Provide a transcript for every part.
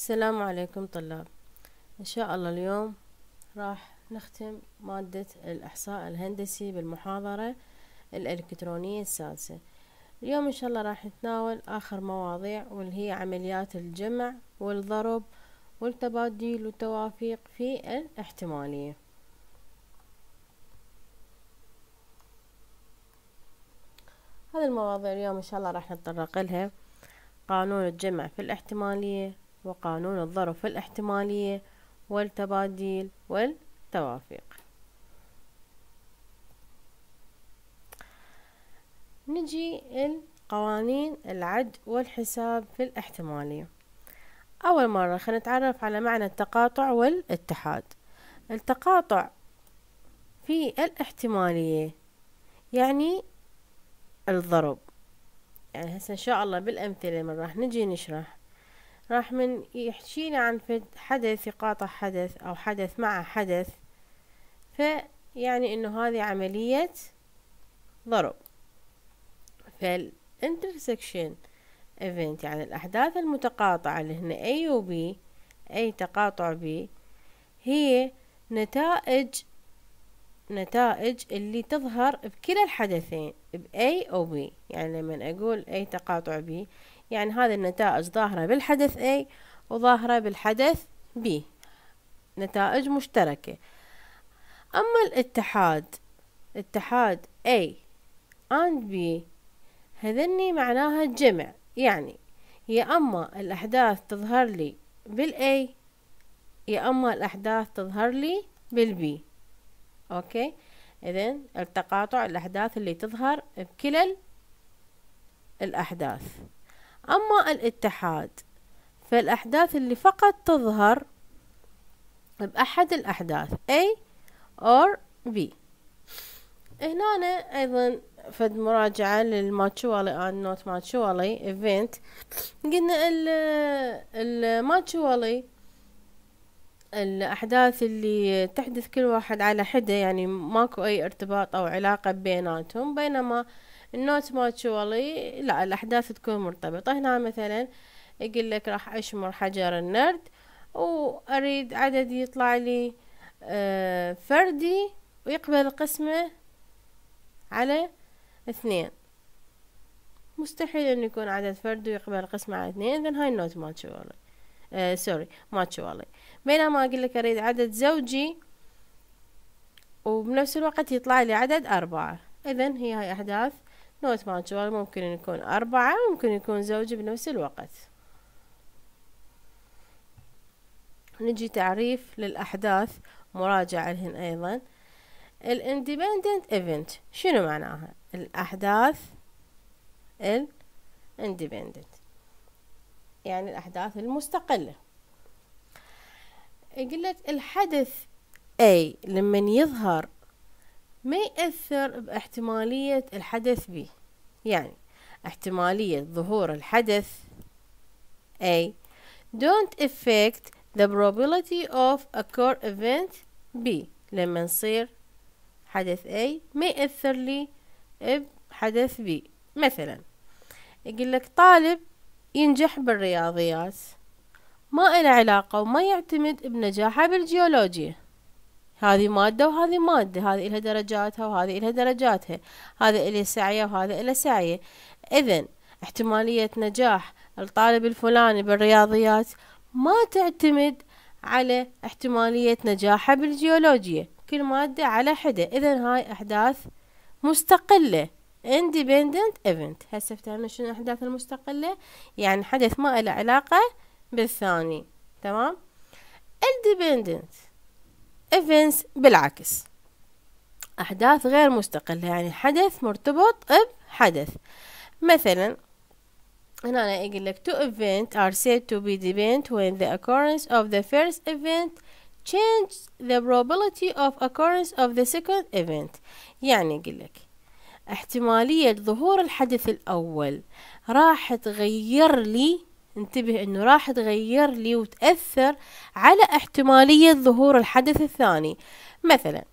السلام عليكم طلاب ان شاء الله اليوم راح نختم مادة الاحصاء الهندسي بالمحاضرة الالكترونية السادسة اليوم ان شاء الله راح نتناول اخر مواضيع واللي هي عمليات الجمع والضرب والتبادل والتوافيق في الاحتمالية هذه المواضيع اليوم ان شاء الله راح نتطرق لها قانون الجمع في الاحتمالية وقانون الظرف الاحتمالية والتباديل والتوافق نجي القوانين العد والحساب في الاحتمالية أول مرة خلينا نتعرف على معنى التقاطع والاتحاد التقاطع في الاحتمالية يعني الضرب يعني هسه إن شاء الله بالأمثلة من راح نجي نشرح راح من يحشينا عن حدث يقاطع حدث أو حدث مع حدث فيعني إنه هذه عملية ضرب فالانترسكشن ايفنت يعني الأحداث المتقاطعة اللي هنا أي و أي تقاطع بي هي نتائج نتائج اللي تظهر بكلا الحدثين بأي أو بي يعني لما أقول أي تقاطع بي يعني هذه النتائج ظاهرة بالحدث A وظاهرة بالحدث B نتائج مشتركة أما الاتحاد اتحاد A and B هذني معناها الجمع يعني يا أما الأحداث تظهر لي بالA يا أما الأحداث تظهر لي بالB أوكي إذن التقاطع الأحداث اللي تظهر بكلا الأحداث أما الاتحاد فالأحداث اللي فقط تظهر بأحد الأحداث A or B هنا أيضا فد مراجعة للماتشوالي and نوت ماتشوالي إيفنت قلنا الماتشوالي الأحداث اللي تحدث كل واحد على حدة يعني ماكو أي ارتباط أو علاقة بيناتهم بينما النوت ماتشوالي لا الأحداث تكون مرتبطة هنا مثلا يقول لك راح أشمر حجر النرد وأريد عدد يطلع لي آه، فردي ويقبل القسمة على اثنين مستحيل انه يكون عدد فرد ويقبل قسمة على اثنين اذا هاي النوت ماتشوالي آه سوري ماتشوالي بينما اقول لك اريد عدد زوجي وبنفس الوقت يطلع لي عدد اربعة اذا هي هاي احداث نوت مانشوال ممكن يكون أربعة ممكن يكون زوجي بنفس الوقت نجي تعريف للأحداث مراجعة لهن أيضا الاندبندنت ايفنت شنو معناها الأحداث الاندبندنت يعني الأحداث المستقلة لك الحدث أي لمن يظهر ما يأثر باحتمالية الحدث B يعني احتمالية ظهور الحدث A don't affect the probability of occur event B لما نصير حدث A ما يأثر لي بحدث B مثلا يقول لك طالب ينجح بالرياضيات ما إلى علاقة وما يعتمد بنجاحه بالجيولوجيا هذه مادة وهذه مادة هذه إلها درجاتها وهذه إلها درجاتها هذا إله سعية وهذا إله سعية إذا احتمالية نجاح الطالب الفلاني بالرياضيات ما تعتمد على احتمالية نجاحه بالجيولوجيا كل مادة على حدة إذا هاي أحداث مستقلة independent event هسه افتهمنا شنو الأحداث المستقلة يعني حدث ما له علاقة بالثاني تمام independent events بالعكس أحداث غير مستقلة يعني حدث مرتبط بحدث مثلا هنا أنا أقول لك two events are said to be dependent when the occurrence of the first event changes the probability of occurrence of the second event يعني أقول لك احتمالية ظهور الحدث الأول راح تغير لي انتبه انه راح تغير لي وتأثر على احتمالية ظهور الحدث الثاني مثلا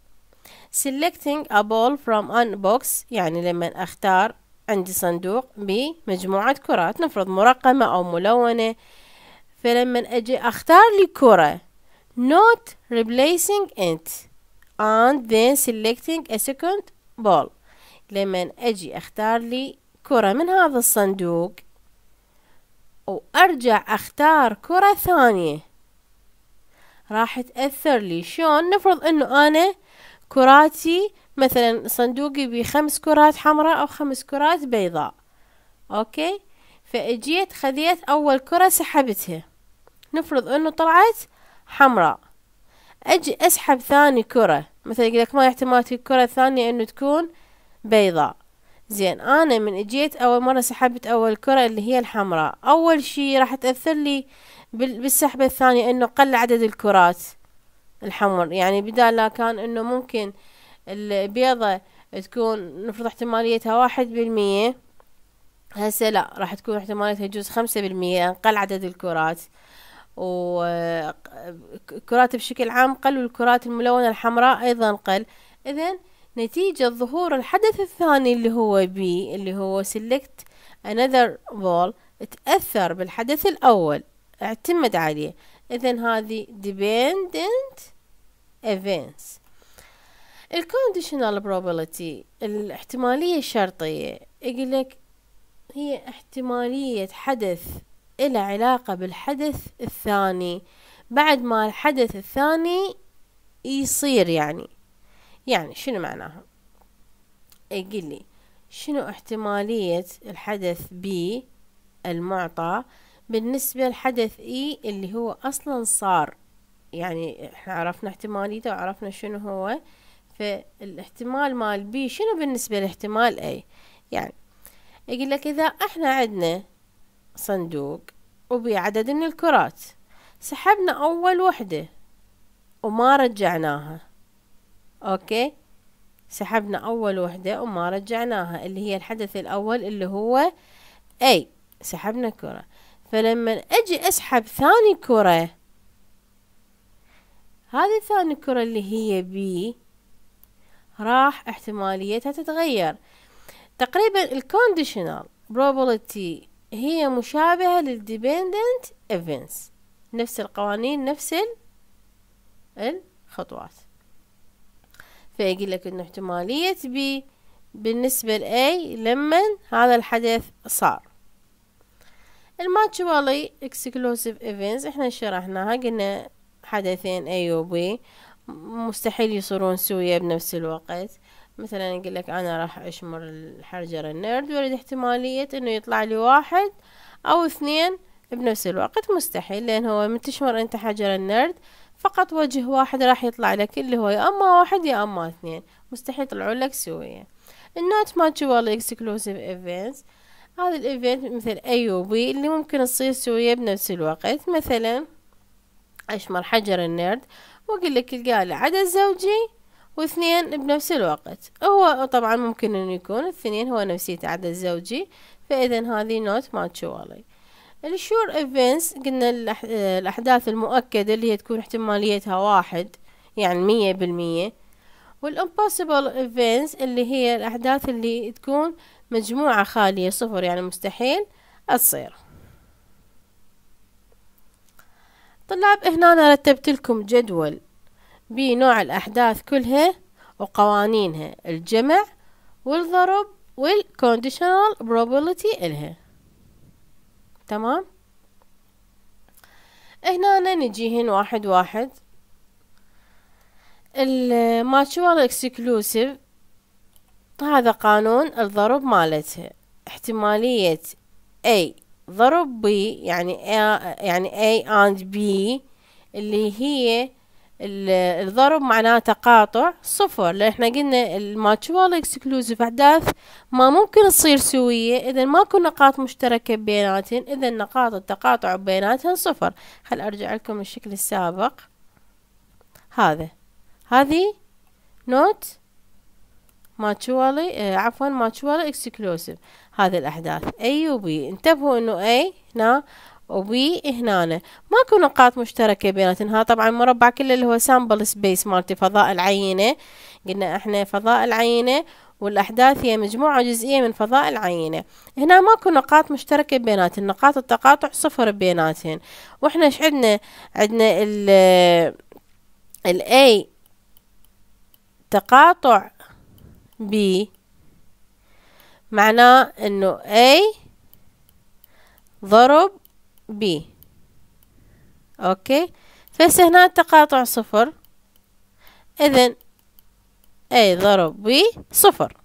selecting a ball from a box يعني لما اختار عندي صندوق بمجموعة كرات نفرض مرقمة او ملونة فلما اجي اختار لي كرة not replacing it and then selecting a second ball لما اجي اختار لي كرة من هذا الصندوق وأرجع أختار كرة ثانية راح تأثر لي شلون نفرض أنه أنا كراتي مثلا صندوقي بخمس كرات حمراء أو خمس كرات بيضاء أوكي فأجيت خذيت أول كرة سحبتها نفرض أنه طلعت حمراء أجي أسحب ثاني كرة مثلا يقول لك ما احتمال الكرة الثانية أنه تكون بيضاء زين انا من اجيت اول مرة سحبت اول كرة اللي هي الحمراء اول شي راح تأثر لي بالسحبة الثانية انه قل عدد الكرات الحمر يعني بدال لا كان انه ممكن البيضة تكون نفرض احتماليتها واحد بالمية هسه لا راح تكون احتماليتها يجوز خمسة بالمية قل عدد الكرات وكرات بشكل عام قل والكرات الملونة الحمراء ايضا قل اذا نتيجة ظهور الحدث الثاني اللي هو B اللي هو select another ball تأثر بالحدث الأول اعتمد عليه إذا هذه dependent events الكونديشنال probability الاحتمالية الشرطية يقول لك هي احتمالية حدث إلى علاقة بالحدث الثاني بعد ما الحدث الثاني يصير يعني يعني شنو معناها يقول لي شنو احتمالية الحدث B المعطى بالنسبة لحدث E اللي هو أصلا صار يعني احنا عرفنا احتماليته وعرفنا شنو هو فالاحتمال مال بي شنو بالنسبة لاحتمال اي يعني يقول لك اذا احنا عندنا صندوق وبي عدد من الكرات سحبنا اول وحدة وما رجعناها اوكي سحبنا اول وحدة وما رجعناها اللي هي الحدث الاول اللي هو اي سحبنا كرة فلما اجي اسحب ثاني كرة هذه ثاني كرة اللي هي بي راح احتماليتها تتغير تقريبا الكونديشنال probability هي مشابهة للديبندنت ايفنتس نفس القوانين نفس الخطوات فيجي لك إنه احتمالية B بالنسبة لأي لما هذا الحدث صار الماتشوالي اكسكلوسيف ايفنتس احنا شرحناها قلنا حدثين اي وبي مستحيل يصيرون سوية بنفس الوقت مثلا يقول لك انا راح اشمر الحرجر النيرد واريد احتمالية انه يطلع لي واحد او اثنين بنفس الوقت مستحيل لان هو من تشمر انت حجر النرد فقط وجه واحد راح يطلع لك اللي هو يا اما واحد يا اما اثنين مستحيل يطلعوا لك سوية النوت ماتشوال اكسكلوسيف ايفنتس هذا الايفنت مثل اي وبي اللي ممكن تصير سوية بنفس الوقت مثلا اشمر حجر النرد واقول لك القى عدد زوجي واثنين بنفس الوقت هو طبعا ممكن انه يكون الاثنين هو نفسية عدد زوجي فاذا هذه نوت ماتشوالي الشور ايفنتس قلنا الأحداث المؤكدة اللي هي تكون احتماليتها واحد يعني مية بالمية والامبوسيبل ايفنتس اللي هي الأحداث اللي تكون مجموعة خالية صفر يعني مستحيل تصير طلاب هنا أنا رتبت لكم جدول بنوع الأحداث كلها وقوانينها الجمع والضرب والكونديشنال probability إلها تمام هنا نجيهن واحد واحد الماتشوال اكسكلوسيف هذا قانون الضرب مالتها احتمالية A ضرب B يعني A يعني A and B اللي هي الضرب معناه تقاطع صفر لان احنا قلنا الماتشوال اكسكلوزيف احداث ما ممكن تصير سوية اذا ماكو نقاط مشتركة بيناتهم اذا نقاط التقاطع بيناتهم صفر هل ارجع لكم الشكل السابق هذا هذه نوت ماتشوالي آه، عفوا ماتشوالي اكسكلوزيف هذه الاحداث اي وبي انتبهوا انه اي هنا وبي هنا ماكو نقاط مشتركة ها طبعا مربع كله اللي هو سامبل سبيس مالتي فضاء العينة قلنا احنا فضاء العينة والأحداث هي مجموعة جزئية من فضاء العينة هنا ماكو نقاط مشتركة بيناتن نقاط التقاطع صفر بيناتن واحنا ايش عندنا عندنا ال ال A تقاطع B معناه انه A ضرب بي أوكي فهسه هنا تقاطع صفر إذن أي ضرب بي صفر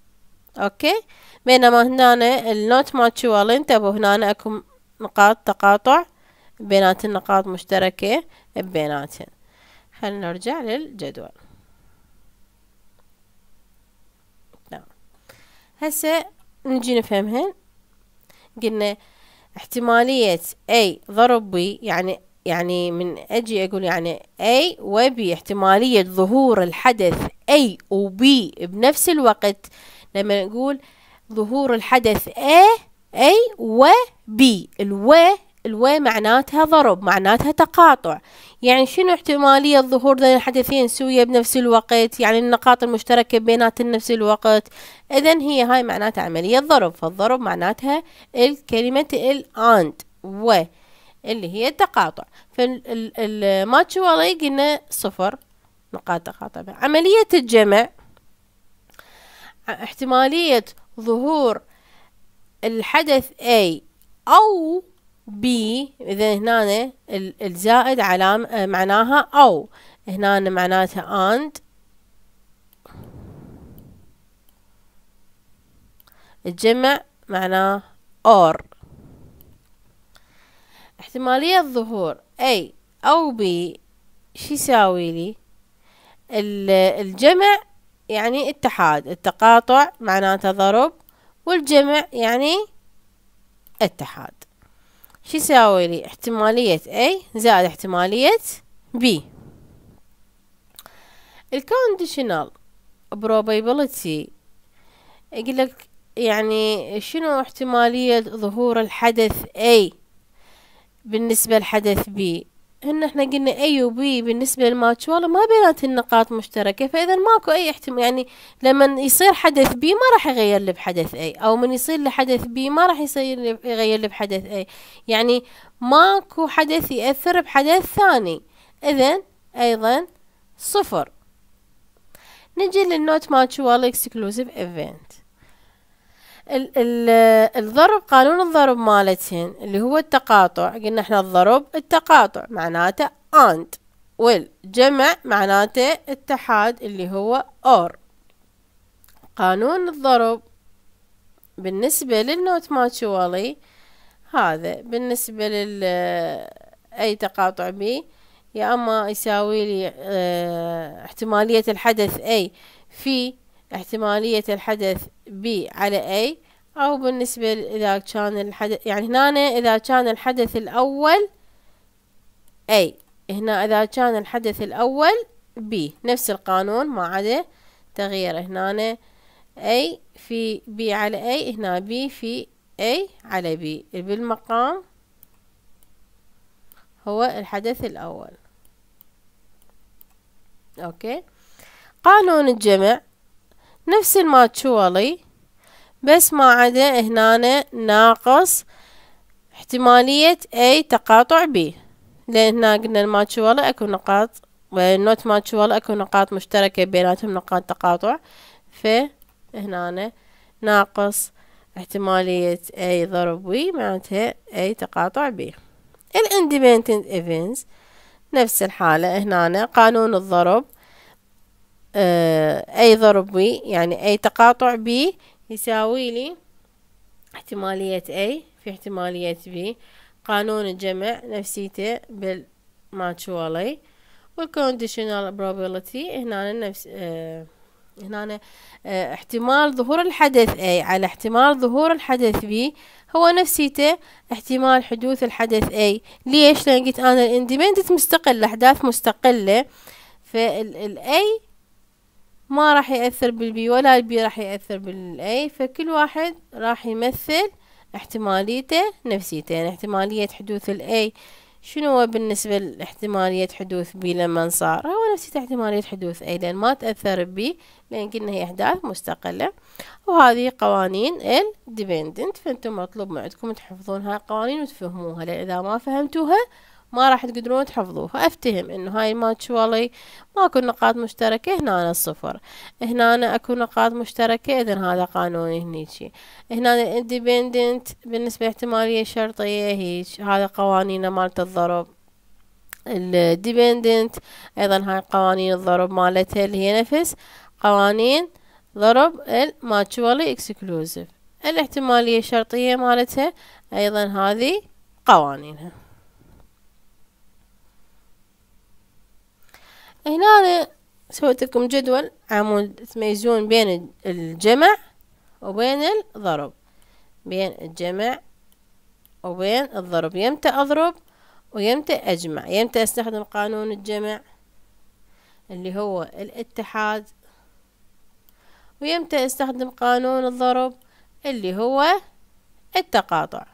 أوكي بينما هنا النوت ماتشوالين تبو أبو هنا أكو نقاط تقاطع بينات النقاط مشتركة بيناتهن خلينا نرجع للجدول نعم. هسه نجي نفهمهن قلنا احتمالية A ضرب B يعني يعني من أجي أقول يعني A و B احتمالية ظهور الحدث A و B بنفس الوقت لما نقول ظهور الحدث A A و B الو الو معناتها ضرب معناتها تقاطع يعني شنو احتمالية ظهور ذين الحدثين سوية بنفس الوقت يعني النقاط المشتركة بيناتهم نفس الوقت اذا هي هاي معناتها عملية ضرب فالضرب معناتها الكلمة الاند و اللي هي التقاطع فالماتشوالي قلنا صفر نقاط تقاطع عملية الجمع احتمالية ظهور الحدث اي أو بي اذا هنا الزائد علام آه، معناها او هنا معناتها and الجمع معناه or احتمالية ظهور A أو B شو يساوي لي الجمع يعني اتحاد التقاطع معناته ضرب والجمع يعني اتحاد شو يساوي لي احتمالية A زائد احتمالية B الكونديشنال probability يقول لك يعني شنو احتمالية ظهور الحدث A بالنسبة لحدث B هن احنا قلنا اي وبي بالنسبه للماتش والله ما بينات النقاط مشتركه فاذا ماكو اي احتمال يعني لما يصير حدث بي ما راح يغير لي بحدث اي او من يصير لي حدث بي ما راح يصير يغير لي بحدث اي يعني ماكو حدث ياثر بحدث ثاني اذا ايضا صفر نجي للنوت ماتش والله اكسكلوزيف ايفنت ال ال الضرب قانون الضرب مالتهن اللي هو التقاطع قلنا احنا الضرب التقاطع معناته and والجمع معناته اتحاد اللي هو or قانون الضرب بالنسبة للنوت ماتشوالي هذا بالنسبة لل آه، أي تقاطع بي يا أما يساوي لي اه احتمالية الحدث أي في احتمالية الحدث B على A أو بالنسبة إذا كان الحدث يعني هنا إذا كان الحدث الأول A هنا إذا كان الحدث الأول B نفس القانون ما عدا تغيير هنا A في B على A هنا B في A على B بالمقام هو الحدث الأول أوكي قانون الجمع نفس الماتشوالي بس ما عدا هنا ناقص احتمالية A تقاطع B لأن هنا قلنا الماتشوالي اكو نقاط والنوت ماتشوالي اكو نقاط مشتركة بيناتهم نقاط تقاطع فهنا ناقص احتمالية A ضرب B معناتها A تقاطع B الاندبندنت ايفنتس نفس الحالة هنا قانون الضرب آه، أي ضرب بي يعني أي تقاطع بي يساوي لي احتمالية أي في احتمالية بي قانون الجمع نفسيته بالماتشوالي والكونديشنال probability هنا نفس اه هنا اه احتمال ظهور الحدث اي على احتمال ظهور الحدث بي هو نفسيته احتمال حدوث الحدث اي ليش؟ لأن قلت أنا الاندبندنت مستقل الاحداث مستقلة فال ما راح يأثر بالبي ولا البي راح يأثر بالاي فكل واحد راح يمثل احتماليته نفسيتين احتمالية حدوث الاي شنو هو بالنسبة لاحتمالية حدوث بي لما صار هو نفسية احتمالية حدوث اي لان ما تأثر بي لان قلنا هي احداث مستقلة وهذه قوانين الديبندنت فانتم مطلوب من عندكم تحفظون هاي القوانين وتفهموها لان اذا ما فهمتوها ما راح تقدرون تحفظوها افتهم انه هاي الماتشوالي ماكو نقاط مشتركة هنا الصفر هنا اكو نقاط مشتركة اذا هذا قانوني هنيجي هنا الاندبندنت بالنسبة احتمالية شرطية هيج هذا قوانين مالت الضرب الديبندنت ايضا هاي قوانين الضرب مالتها اللي هي نفس قوانين ضرب الماتشوالي اكسكلوزيف الاحتمالية الشرطية مالتها ايضا هذه قوانينها هنا أنا سويت لكم جدول عمود تميزون بين الجمع وبين الضرب بين الجمع وبين الضرب يمتى أضرب ويمتى أجمع يمتى أستخدم قانون الجمع اللي هو الاتحاد ويمتى أستخدم قانون الضرب اللي هو التقاطع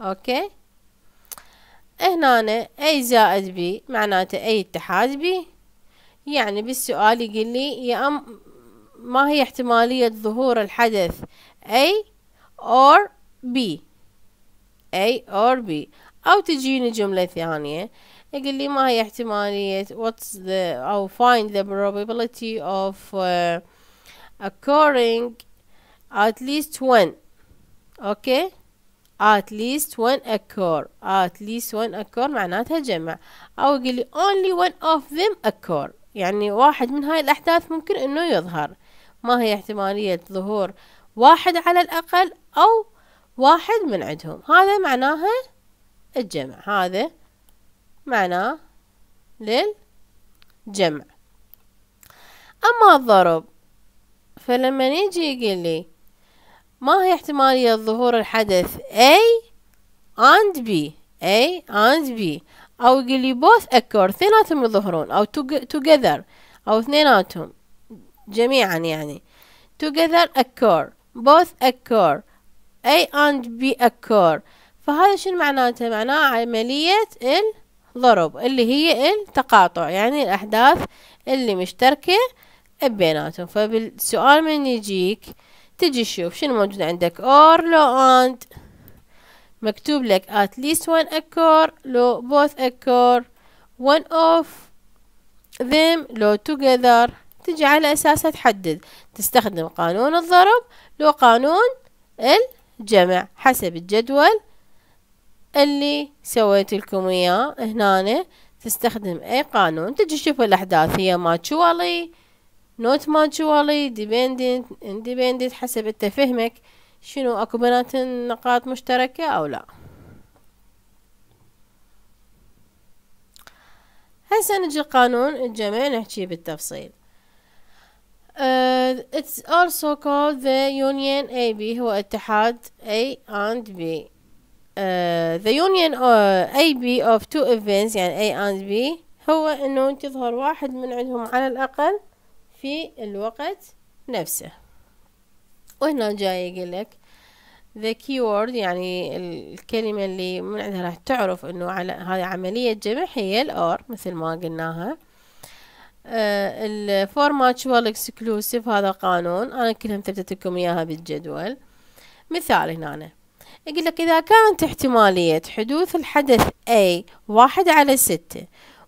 أوكي هنا اي زائد بي معناته اي اتحاد بي يعني بالسؤال يقول لي يا أم ما هي احتمالية ظهور الحدث A or B A or B أو تجيني جملة ثانية يقول لي ما هي احتمالية what's the أو find the probability of uh, occurring at least one أوكي okay? at least one occur at least one occur معناتها جمع او قلي only one of them occur يعني واحد من هاي الاحداث ممكن انه يظهر ما هي احتمالية ظهور واحد على الاقل او واحد من عندهم هذا معناها الجمع هذا معناه للجمع اما الضرب فلما يجي يقول لي ما هي احتمالية ظهور الحدث A and B A and B أو يقول لي both occur اثنيناتهم يظهرون أو together أو اثنيناتهم جميعا يعني together occur both occur A and B occur فهذا شنو معناته معناه عملية الضرب اللي هي التقاطع يعني الأحداث اللي مشتركة بيناتهم فبالسؤال من يجيك تجي شوف شنو موجود عندك or لو and مكتوب لك at least one occur لو both occur one of them لو together تجي على أساسها تحدد تستخدم قانون الضرب لو قانون الجمع حسب الجدول اللي سويت لكم إياه هنا تستخدم أي قانون تجي تشوف الأحداث هي ماتشوالي not mutually dependent independent حسب انت فهمك شنو اكو بنات نقاط مشتركة او لا هسه نجي القانون الجمع نحكي بالتفصيل uh, it's also called the union AB هو اتحاد A and B uh, the union uh, AB of two events يعني A and B هو انه تظهر واحد من عندهم على الاقل في الوقت نفسه وهنا جاي لك the keyword يعني الكلمة اللي من عندها راح تعرف انه على هذه عملية جمع هي or مثل ما قلناها آه الفورماتشوال اكسكلوسيف هذا قانون انا كلهم مثبتت لكم اياها بالجدول مثال هنا أنا. يقول لك إذا كانت احتمالية حدوث الحدث A واحد على ستة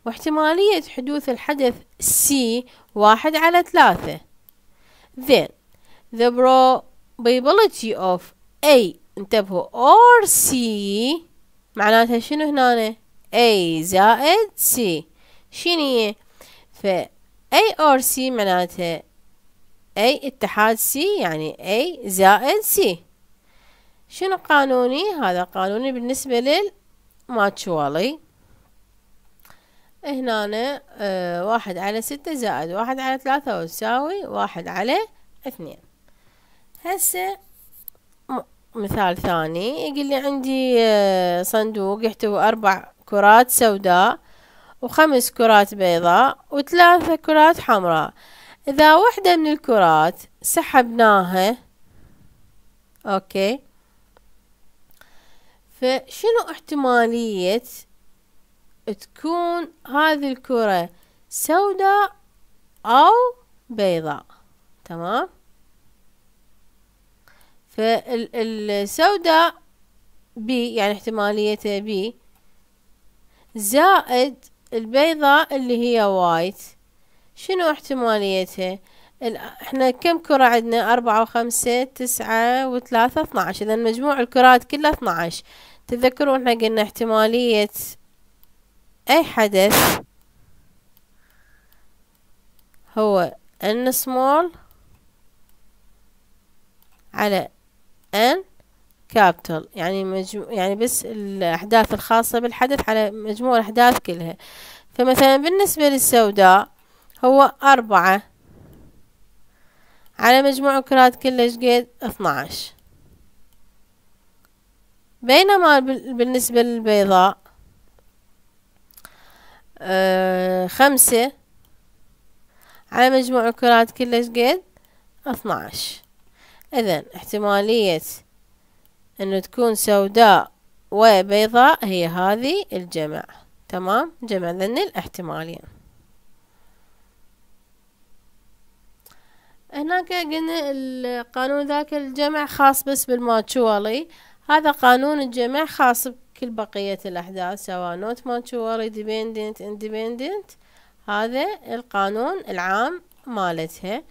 واحتمالية حدوث الحدث C واحد على ثلاثة then the probability of A انتبهوا or C معناتها شنو هنا A زائد C شنو ف A or C معناتها A اتحاد C يعني A زائد C شنو قانوني هذا قانوني بالنسبة للماتشوالي هنا آه واحد على ستة زائد واحد على ثلاثة وتساوي واحد على اثنين هسه مثال ثاني يقول لي عندي آه، صندوق يحتوي أربع كرات سوداء وخمس كرات بيضاء وثلاثة كرات حمراء إذا وحدة من الكرات سحبناها أوكي فشنو احتمالية تكون هذه الكرة سوداء أو بيضاء تمام فالسوداء بي يعني احتمالية بي زائد البيضاء اللي هي وايت شنو احتماليتها احنا كم كرة عندنا أربعة وخمسة تسعة وثلاثة اثنعش اذا مجموع الكرات كلها اثنعش تذكروا احنا قلنا احتمالية أي حدث هو n small على n capital يعني مجمو يعني بس الأحداث الخاصة بالحدث على مجموع الأحداث كلها فمثلا بالنسبة للسوداء هو أربعة على مجموع الكرات كلها شقد عشر بينما بالنسبة للبيضاء آه، خمسة على مجموع الكرات كلش قد اثناعش اذا احتمالية انه تكون سوداء وبيضاء هي هذه الجمع تمام جمع ذن الاحتمالين هناك قلنا القانون ذاك الجمع خاص بس بالماتشوالي هذا قانون الجمع خاص كل بقية الأحداث سواء نوت مانشواري ديبندنت اندبندنت هذا القانون العام مالتها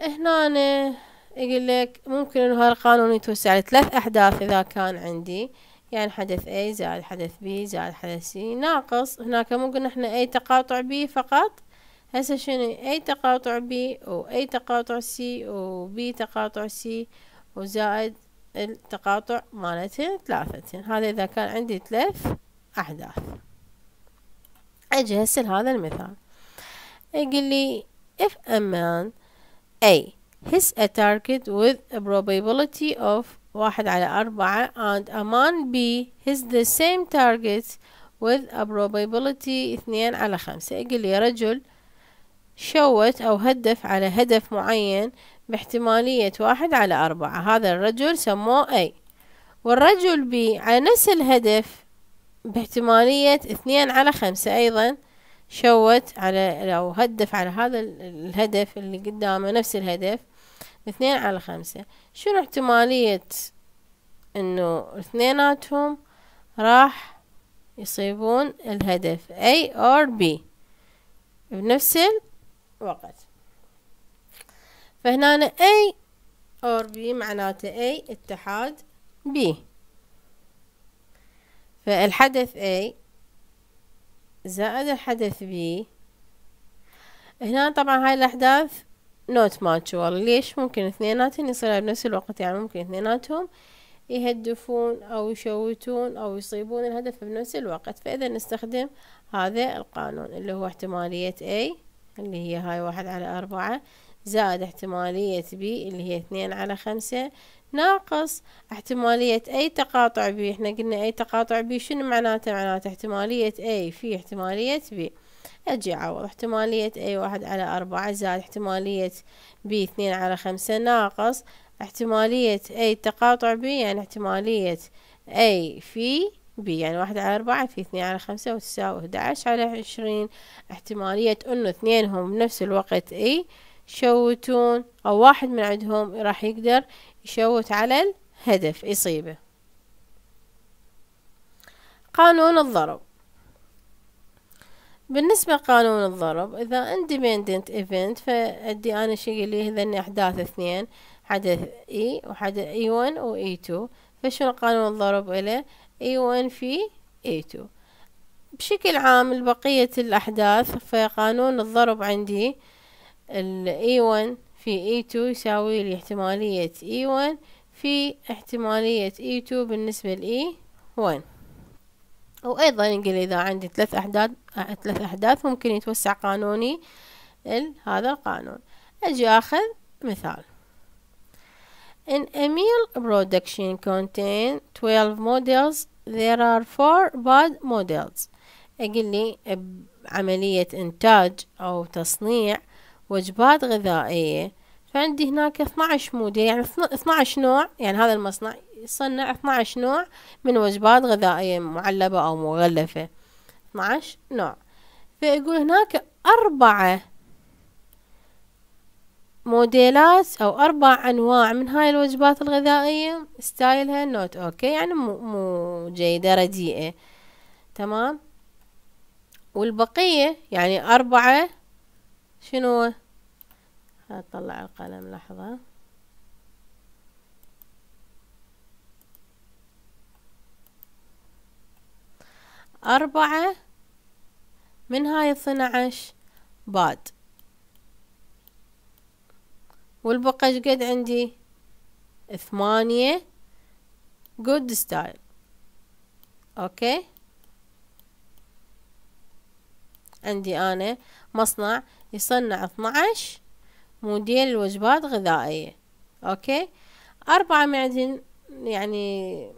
هنا يقول لك ممكن انه هذا القانون يتوسع لثلاث احداث اذا كان عندي يعني حدث A زائد حدث B زائد حدث C ناقص هناك ممكن احنا A تقاطع B فقط هسه شنو A تقاطع B و A تقاطع C و B تقاطع C وزائد التقاطع مالتهن ثلاثة هذا إذا كان عندي ثلاث أحداث أجي هسه لهذا المثال يقول لي if a man A his a target with a probability of واحد على أربعة and a man B his the same target with a probability اثنين على خمسة يقول لي رجل شوت أو هدف على هدف معين باحتمالية واحد على أربعة هذا الرجل سموه أي والرجل بي على نفس الهدف باحتمالية اثنين على خمسة أيضا شوت على أو هدف على هذا الهدف اللي قدامه نفس الهدف اثنين على خمسة شنو احتمالية انه اثنيناتهم راح يصيبون الهدف A or B بنفس الوقت فهنا A or B معناته A اتحاد B فالحدث A زائد الحدث B هنا طبعا هاي الأحداث نوت ماتشوال ليش ممكن اثنيناتهم يصير بنفس الوقت يعني ممكن اثنيناتهم يهدفون أو يشوتون أو يصيبون الهدف بنفس الوقت فإذا نستخدم هذا القانون اللي هو احتمالية A اللي هي هاي واحد على أربعة زائد احتمالية B اللي هي اثنين على خمسة ناقص احتمالية أي تقاطع B احنا قلنا أي تقاطع B شنو معناته معناته احتمالية A في احتمالية B أجي أعوض احتمالية A واحد على أربعة زائد احتمالية B اثنين على خمسة ناقص احتمالية A تقاطع B يعني احتمالية A في B يعني واحد على أربعة في اثنين على خمسة وتساوي 11 على عشرين احتمالية أنه اثنينهم بنفس الوقت A يشوتون أو واحد من عندهم راح يقدر يشوت على الهدف يصيبه قانون الضرب بالنسبة لقانون الضرب إذا independent event فأدي أنا شيء لي هذن أحداث اثنين حدث E وحدث E1 و E2 فشنو قانون الضرب إلى E1 في E2 بشكل عام بقية الأحداث فقانون الضرب عندي ال E1 في E2 يساوي لي احتمالية E1 في احتمالية E2 بالنسبة ل E1 وأيضا نقول إذا عندي ثلاث أحداث ثلاث أحداث ممكن يتوسع قانوني هذا القانون أجي أخذ مثال In a meal production contain 12 models there are four bad models أقول لي عملية إنتاج أو تصنيع وجبات غذائية فعندي هناك 12 موديل يعني 12 نوع يعني هذا المصنع يصنع 12 نوع من وجبات غذائية معلبة أو مغلفة 12 نوع فيقول هناك أربعة موديلات أو أربع أنواع من هاي الوجبات الغذائية ستايلها نوت أوكي يعني مو, مو جيدة رديئة تمام والبقية يعني أربعة شنو هطلع القلم لحظة أربعة من هاي الثنى عشر باد والبقى شقد عندي ثمانية جود ستايل اوكي عندي انا مصنع يصنع 12 موديل وجبات غذائية أوكي أربعة معدن يعني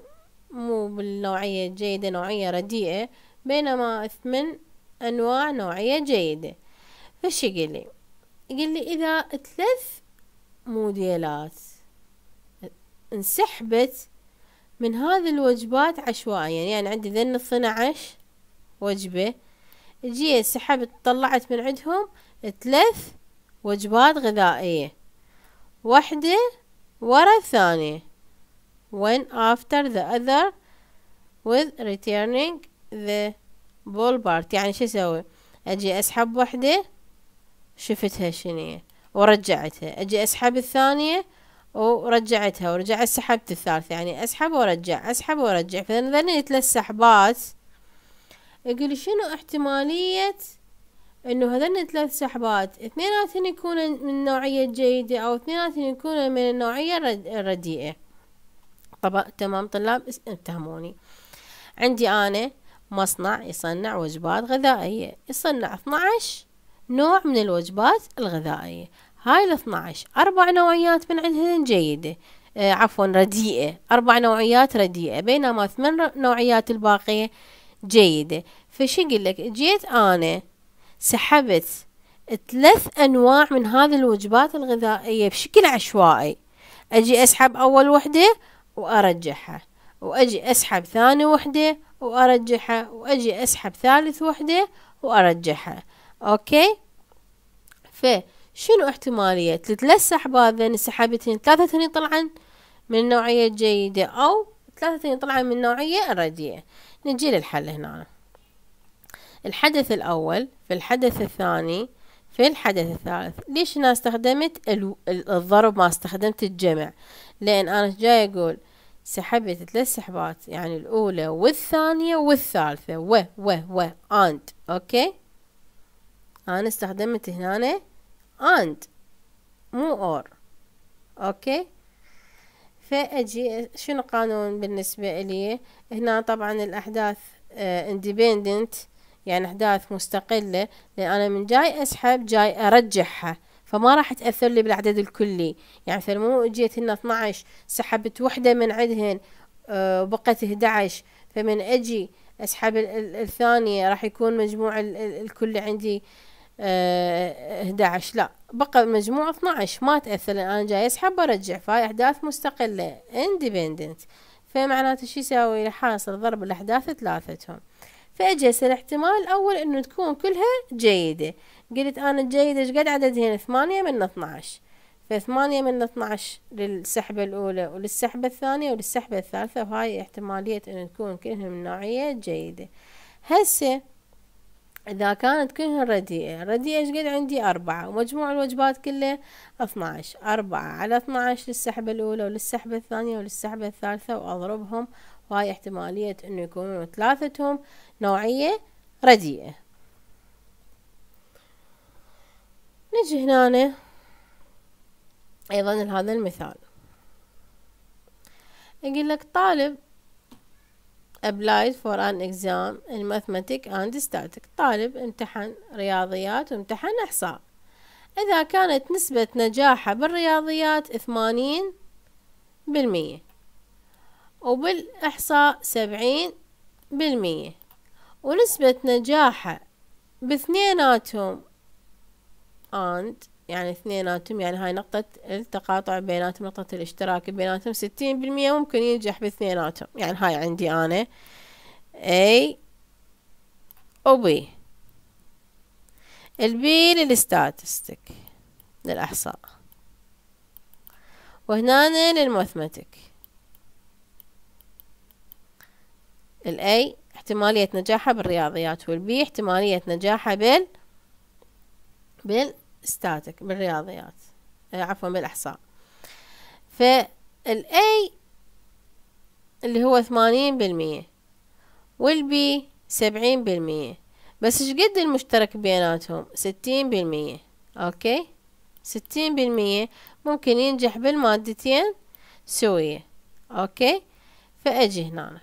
مو بالنوعية الجيدة نوعية رديئة بينما ثمن أنواع نوعية جيدة فش قال لي لي إذا ثلاث موديلات انسحبت من هذه الوجبات عشوائيا يعني عندي ذن 12 عشر وجبة جيت سحبت طلعت من عندهم ثلاث وجبات غذائية واحدة ورا الثانية one after the other with returning the ball part يعني شو اسوي اجي اسحب وحدة شفتها شنية ورجعتها اجي اسحب الثانية ورجعتها ورجعت سحبت الثالثة يعني اسحب وارجع اسحب وارجع فاذا ثلاث سحبات اقول شنو احتمالية انه هذن الثلاث سحبات اثنيناتهم يكون من النوعية الجيدة او اثنيناتهم يكون من النوعية الرديئة طبعا تمام طلاب اتهموني عندي انا مصنع يصنع وجبات غذائية يصنع 12 نوع من الوجبات الغذائية هاي ال 12 اربع نوعيات من عندهن جيدة آه عفوا رديئة أربع نوعيات رديئة بينما ثمان نوعيات الباقية جيدة فشي قلك جيت أنا سحبت ثلاث أنواع من هذه الوجبات الغذائية بشكل عشوائي أجي أسحب أول وحدة وأرجعها وأجي أسحب ثاني وحدة وأرجعها وأجي أسحب ثالث وحدة وأرجعها أوكي فشنو احتمالية ثلاث سحبات ذن يعني سحبتين ثلاثة طلعن من النوعية الجيدة أو ثلاثة طلعن من النوعية الرديئة نجي للحل هنا الحدث الأول في الحدث الثاني في الحدث الثالث ليش أنا استخدمت الضرب ما استخدمت الجمع لأن أنا جاي أقول سحبت ثلاث سحبات يعني الأولى والثانية والثالثة و و و أند أوكي أنا استخدمت هنا أند مو أور أوكي فأجي شنو قانون بالنسبة لي هنا طبعا الأحداث uh, يعني أحداث مستقلة لأن أنا من جاي أسحب جاي أرجعها فما راح تأثر لي بالعدد الكلي يعني مثلا مو جيت هنا 12 سحبت وحدة من عندهن آه، وبقت 11 فمن أجي أسحب الثانية راح يكون مجموع الكلي عندي 11 آه، لا بقى مجموع 12 ما تأثر لأن أنا جاي أسحب وارجع فهاي أحداث مستقلة independent فمعناته شو يساوي حاصل ضرب الأحداث ثلاثتهم فاجس الاحتمال الأول إنه تكون كلها جيدة قلت أنا الجيدة إيش قد عددهن ثمانية من اتناش فثمانية من اتناش للسحبة الأولى وللسحبة الثانية وللسحبة الثالثة وهاي احتمالية إنه تكون كلهن من نوعية جيدة هسه إذا كانت كلهن رديئة رديئة إيش قد عندي أربعة ومجموع الوجبات كلها اثناش أربعة على اثناش للسحبة الأولى وللسحبة الثانية وللسحبة الثالثة وأضربهم وهاي احتمالية إنه يكونوا ثلاثتهم نوعية رديئة نجي هنا أيضا لهذا المثال يقول لك طالب applied for an exam in mathematics and statics طالب امتحن رياضيات وامتحن إحصاء إذا كانت نسبة نجاحه بالرياضيات ثمانين بالمية وبالإحصاء سبعين بالمية ونسبة نجاحه باثنيناتهم and يعني اثنيناتهم يعني هاي نقطة التقاطع بيناتهم نقطة الاشتراك بيناتهم ستين بالمية ممكن ينجح باثنيناتهم يعني هاي عندي أنا A و B البي للستاتستيك للإحصاء وهنا للماثماتيك الأي احتمالية نجاحه بالرياضيات والبي احتمالية نجاحه بال بالستاتيك بالرياضيات آه، عفوا بالإحصاء فالأي اللي هو ثمانين بالمية والبي سبعين بالمية بس شقد المشترك بيناتهم ستين بالمية أوكي ستين بالمية ممكن ينجح بالمادتين سوية أوكي فأجي هنا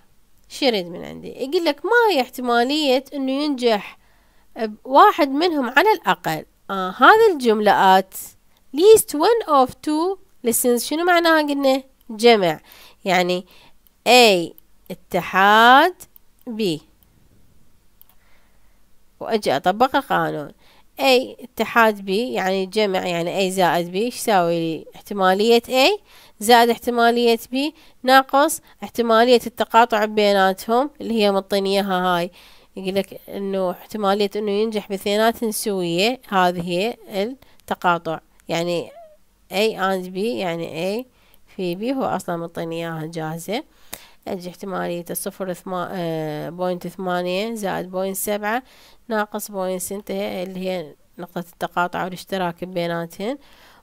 يريد من عندي يقول لك ما هي احتمالية انه ينجح واحد منهم على الأقل آه هذا الجملات least one of two lessons شنو معناها قلنا جمع يعني A اتحاد B وأجي أطبق القانون A اتحاد B يعني جمع يعني A زائد B يساوي لي احتمالية A زائد احتمالية بي ناقص احتمالية التقاطع بيناتهم اللي هي مطيني اياها هاي يقولك انه احتمالية انه ينجح باثنينات سوية هذه هي التقاطع يعني A and B يعني A في B هو اصلا مطيني اياها جاهزة اجي احتمالية الصفر ثما... بوينت آه، ثمانية زائد بوينت سبعة ناقص بوينت سنتة اللي هي نقطة التقاطع والاشتراك بيناتهن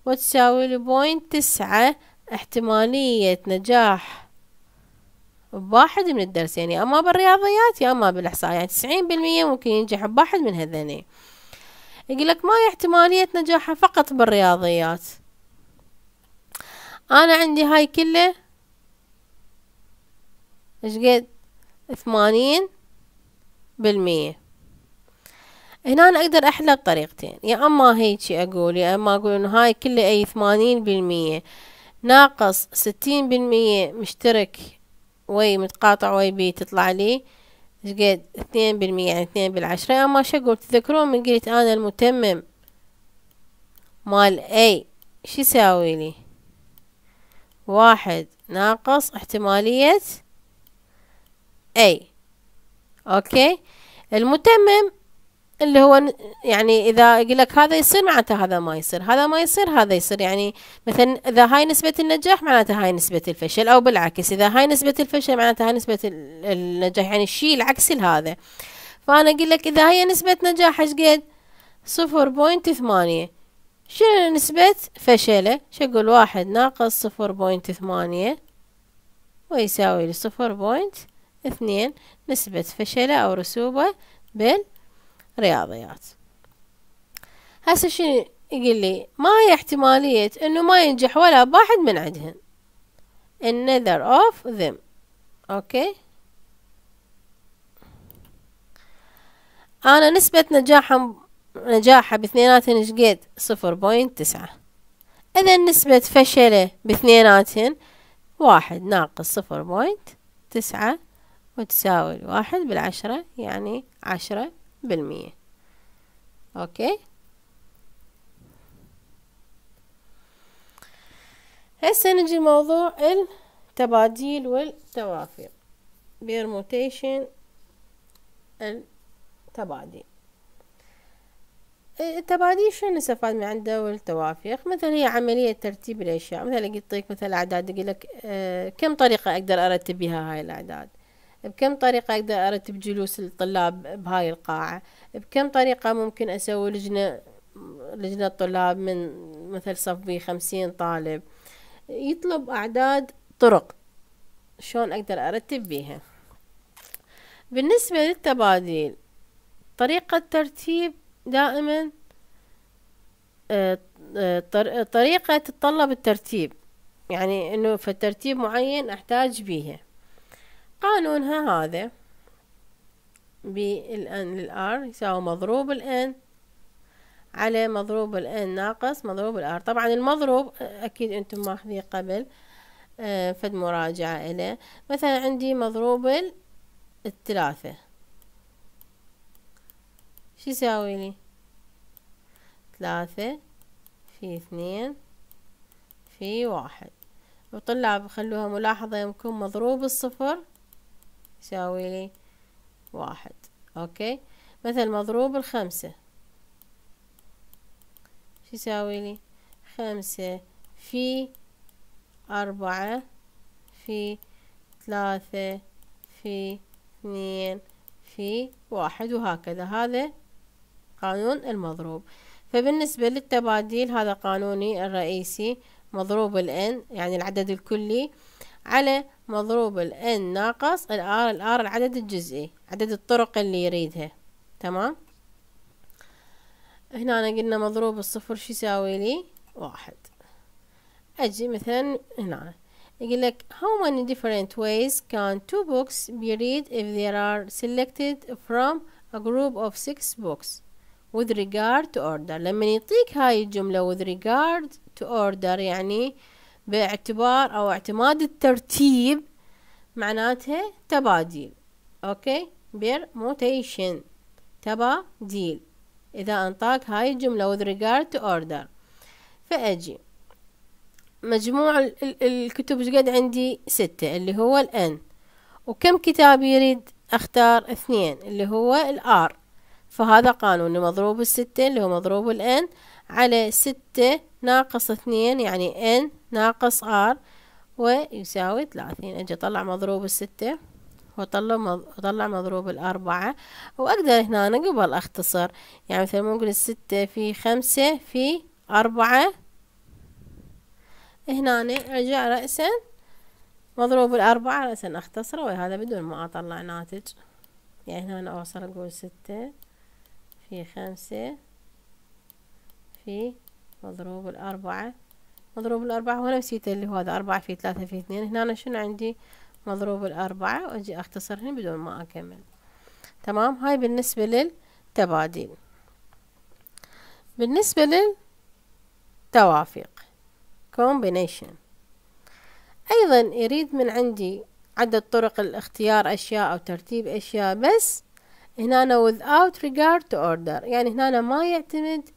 وتساوي لبوينت تسعة احتمالية نجاح بواحد من الدرس يعني أما بالرياضيات يا أما بالإحصاء يعني تسعين بالمية ممكن ينجح بواحد من هذني يقول لك ما هي احتمالية نجاحه فقط بالرياضيات أنا عندي هاي كله إيش قد ثمانين بالمية هنا أنا أقدر أحلق طريقتين يا أما هيجي أقول يا أما أقول إنه هاي كله أي ثمانين بالمية ناقص ستين بالمية مشترك وي متقاطع وي بي تطلع لي شقد اثنين بالمية يعني اثنين بالعشرة اما شقول تذكرون من قلت انا المتمم مال اي شو يساوي لي واحد ناقص احتمالية اي اوكي المتمم اللي هو يعني إذا يقول لك هذا يصير معناته هذا ما يصير هذا ما يصير هذا يصير يعني مثلا إذا هاي نسبة النجاح معناته هاي نسبة الفشل أو بالعكس إذا هاي نسبة الفشل معناته هاي نسبة النجاح يعني الشيء العكس لهذا فأنا أقول لك إذا هي نسبة نجاح إيش قد صفر بوينت ثمانية شنو نسبة فشله اقول واحد ناقص صفر بوينت ثمانية ويساوي لصفر بوينت اثنين نسبة فشله أو رسوبه بال رياضيات هسه شنو يقول لي ما هي احتمالية انه ما ينجح ولا واحد من عندهن in اوف of them اوكي انا نسبة نجاحهم نجاحه باثنيناتهن شقد صفر بوينت تسعة اذا نسبة فشله باثنيناتهن واحد ناقص صفر بوينت تسعة وتساوي واحد بالعشرة يعني عشرة بالمية اوكي هسه نجي موضوع التباديل والتوافق بيرموتيشن التباديل التباديل شنو نستفاد من عنده والتوافيق مثلا هي عملية ترتيب الأشياء مثلا يعطيك مثلا أعداد يقول لك آه، كم طريقة أقدر أرتب بها هاي الأعداد بكم طريقة أقدر أرتب جلوس الطلاب بهاي القاعة بكم طريقة ممكن أسوي لجنة لجنة طلاب من مثل صف بي خمسين طالب يطلب أعداد طرق شلون أقدر أرتب بيها بالنسبة للتباديل طريقة ترتيب دائما آه، طريقة تتطلب الترتيب يعني انه في ترتيب معين احتاج بيها قانونها هذا بالان للار يساوي مضروب الان على مضروب الان ناقص مضروب الار طبعا المضروب اكيد انتم ماخذيه قبل آه، فد مراجعة إليه مثلا عندي مضروب الثلاثة شو يساوي لي ثلاثة في اثنين في واحد وطلاب خلوها ملاحظة يمكن مضروب الصفر يساوي لي واحد اوكي مثل مضروب الخمسة شو يساوي لي خمسة في أربعة في ثلاثة في اثنين في واحد وهكذا هذا قانون المضروب فبالنسبة للتباديل هذا قانوني الرئيسي مضروب الان يعني العدد الكلي على مضروب ال n ناقص ال r ال r العدد الجزئي عدد الطرق اللي يريدها تمام هنا أنا قلنا مضروب الصفر شو يساوي لي واحد أجي مثلا هنا يقول لك how many different ways can two books be read if they are selected from a group of six books with regard to order لما يعطيك هاي الجملة with regard to order يعني آه باعتبار أو اعتماد الترتيب معناتها تباديل أوكي موتيشن تباديل إذا أنطاك هاي الجملة with regard to order فأجي مجموع ال ال الكتب قد عندي ستة اللي هو الان وكم كتاب يريد اختار اثنين اللي هو الار فهذا قانون مضروب الستة اللي هو مضروب الان على ستة ناقص اثنين يعني n ناقص r ويساوي ثلاثين أجي أطلع مضروب الستة وأطلع مضروب الأربعة وأقدر هنا قبل أختصر يعني مثلا ممكن الستة في خمسة في أربعة هنا أرجع رأسا مضروب الأربعة رأسا أختصره وهذا بدون ما أطلع ناتج يعني هنا أوصل أقول ستة في خمسة في مضروب الأربعة مضروب الأربعة وأنا نسيت اللي هو هذا أربعة في ثلاثة في اثنين هنا أنا شنو عندي مضروب الأربعة وأجي أختصر هنا بدون ما أكمل تمام هاي بالنسبة للتبادل بالنسبة للتوافق combination أيضا يريد من عندي عدد طرق الاختيار أشياء أو ترتيب أشياء بس هنا without regard to order يعني هنا ما يعتمد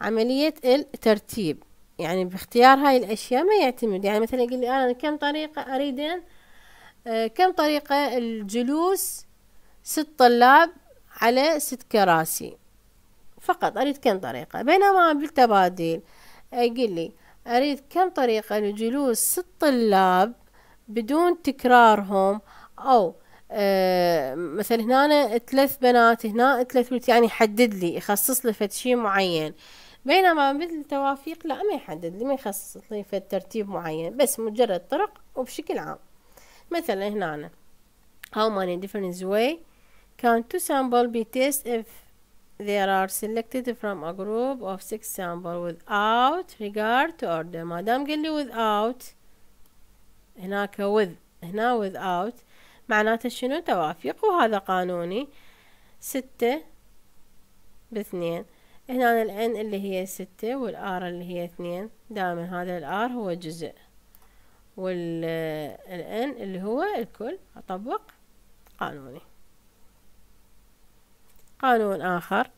عملية الترتيب يعني باختيار هاي الأشياء ما يعتمد يعني مثلا يقول لي أنا كم طريقة أريد آه، كم طريقة الجلوس ست طلاب على ست كراسي فقط أريد كم طريقة بينما بالتبادل آه، يقول لي أريد كم طريقة لجلوس ست طلاب بدون تكرارهم أو أه مثلا هنا ثلاث بنات هنا ثلاث بنات يعني حدد لي يخصص لي فد شيء معين بينما مثل التوافيق لا ما يحدد لي ما يخصص لي في ترتيب معين بس مجرد طرق وبشكل عام مثلا هنا أنا. how many different way can two sample be test if there are selected from a group of six sample without regard to order ما دام قال لي without هناك with هنا without معناته شنو توافق وهذا قانوني ستة باثنين هنا الان اللي هي ستة والار اللي هي اثنين دائما هذا الار هو جزء والان اللي هو الكل اطبق قانوني قانون اخر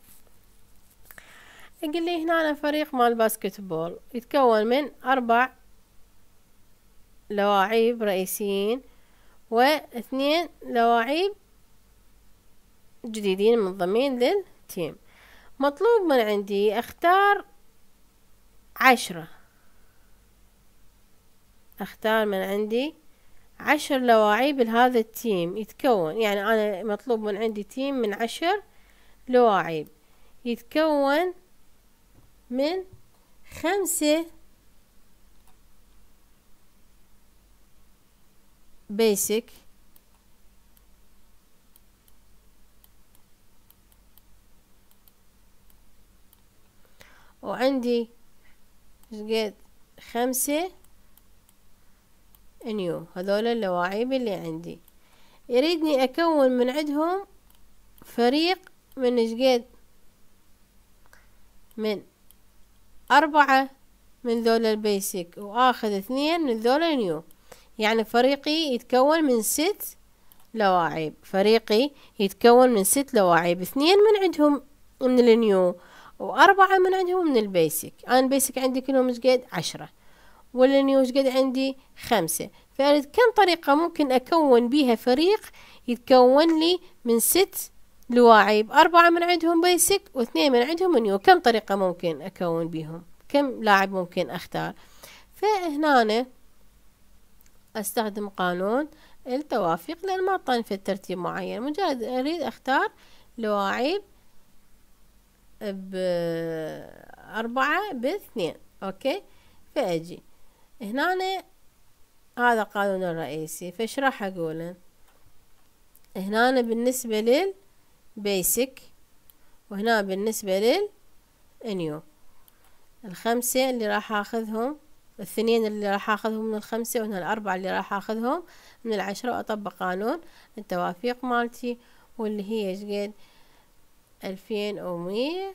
يقول لي هنا فريق مال باسكتبول يتكون من اربع لواعيب رئيسيين واثنين لواعيب جديدين منضمين للتيم مطلوب من عندي اختار عشرة اختار من عندي عشر لواعيب لهذا التيم يتكون يعني انا مطلوب من عندي تيم من عشر لواعيب يتكون من خمسة بيسك وعندي قد خمسة نيو هذول اللواعيب اللي عندي يريدني أكون من عندهم فريق من شقد من أربعة من ذول البيسك وآخذ اثنين من ذول نيو يعني فريقي يتكون من ست لواعيب فريقي يتكون من ست لواعيب اثنين من عندهم من النيو وأربعة من عندهم من البيسك أنا البيسك عندي كلهم قد عشرة والنيو قد عندي خمسة كم طريقة ممكن أكون بيها فريق يتكون لي من ست لواعيب أربعة من عندهم بيسك واثنين من عندهم نيو كم طريقة ممكن أكون بيهم كم لاعب ممكن أختار فهنا أنا أستخدم قانون التوافق لأن ما أعطاني في الترتيب معين مجرد أريد أختار لواعيب بأربعة باثنين أوكي فأجي هنا هذا قانون الرئيسي فش راح أقوله هنا بالنسبة لل بيسك وهنا بالنسبة لل نيو الخمسة اللي راح أخذهم الثنين اللي راح أخذهم من الخمسة وهنا الأربعة اللي راح أخذهم من العشرة وأطبق قانون التوافيق مالتي واللي هي شقد ألفين ومية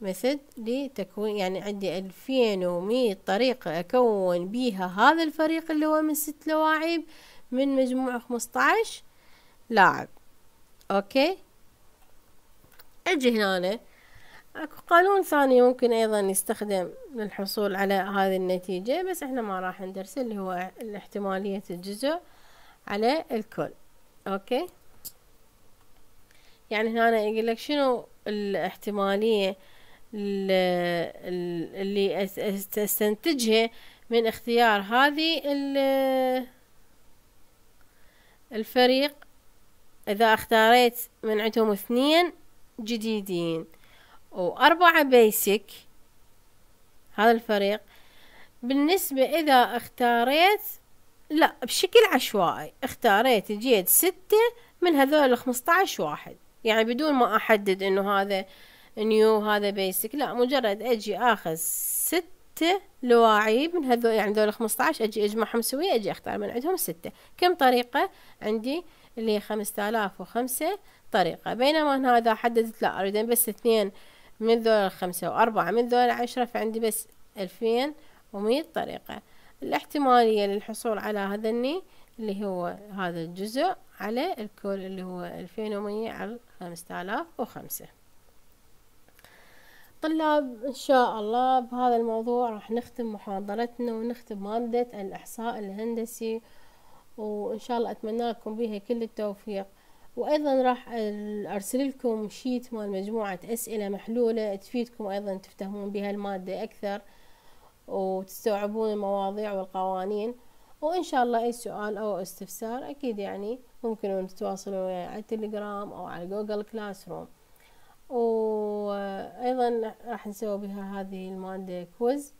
مثل لتكوين يعني عندي ألفين ومية طريقة أكون بيها هذا الفريق اللي هو من ست لواعب من مجموع خمسة عشر لاعب أوكي أجي هنا اكو قانون ثاني ممكن ايضا يستخدم للحصول على هذه النتيجة بس احنا ما راح ندرسه اللي هو احتمالية الجزء على الكل اوكي يعني هنا يقول لك شنو الاحتمالية اللي استنتجها من اختيار هذه الفريق إذا اختاريت من عندهم اثنين جديدين وأربعة بيسك هذا الفريق بالنسبة إذا اختاريت لا بشكل عشوائي اختاريت جيت ستة من هذول الخمسة عشر واحد يعني بدون ما احدد انه هذا نيو هذا بيسك لا مجرد اجي اخذ ستة لواعي من هذول يعني دول 15 اجي اجمعهم سوية اجي اختار من عندهم ستة كم طريقة عندي اللي خمسة آلاف وخمسة طريقة بينما هذا حددت لا اريد بس اثنين من ذول الخمسة واربعة من ذول عشرة فعندي بس الفين ومية طريقة الاحتمالية للحصول على هذني اللي هو هذا الجزء على الكل اللي هو ألفين ومية على خمسة آلاف وخمسة طلاب إن شاء الله بهذا الموضوع راح نختم محاضرتنا ونختم مادة الإحصاء الهندسي وإن شاء الله أتمنى لكم بها كل التوفيق وأيضا راح أرسل لكم شيت مال مجموعة أسئلة محلولة تفيدكم أيضا تفتهمون بها المادة أكثر وتستوعبون المواضيع والقوانين وإن شاء الله أي سؤال أو استفسار أكيد يعني ممكن تتواصلوا وياي على التليجرام أو على جوجل كلاس روم وأيضا راح نسوي بها هذه المادة كويز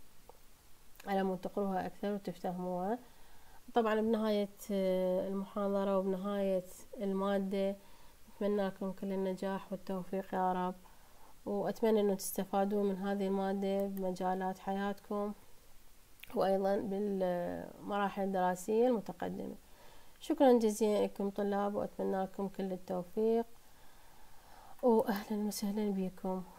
على ما تقروها أكثر وتفتهموها طبعا بنهاية المحاضرة وبنهاية المادة أتمنى لكم كل النجاح والتوفيق يا رب وأتمنى أن تستفادون من هذه المادة بمجالات حياتكم وأيضا بالمراحل الدراسية المتقدمة شكرا جزيلا لكم طلاب وأتمنى لكم كل التوفيق وأهلا وسهلا بكم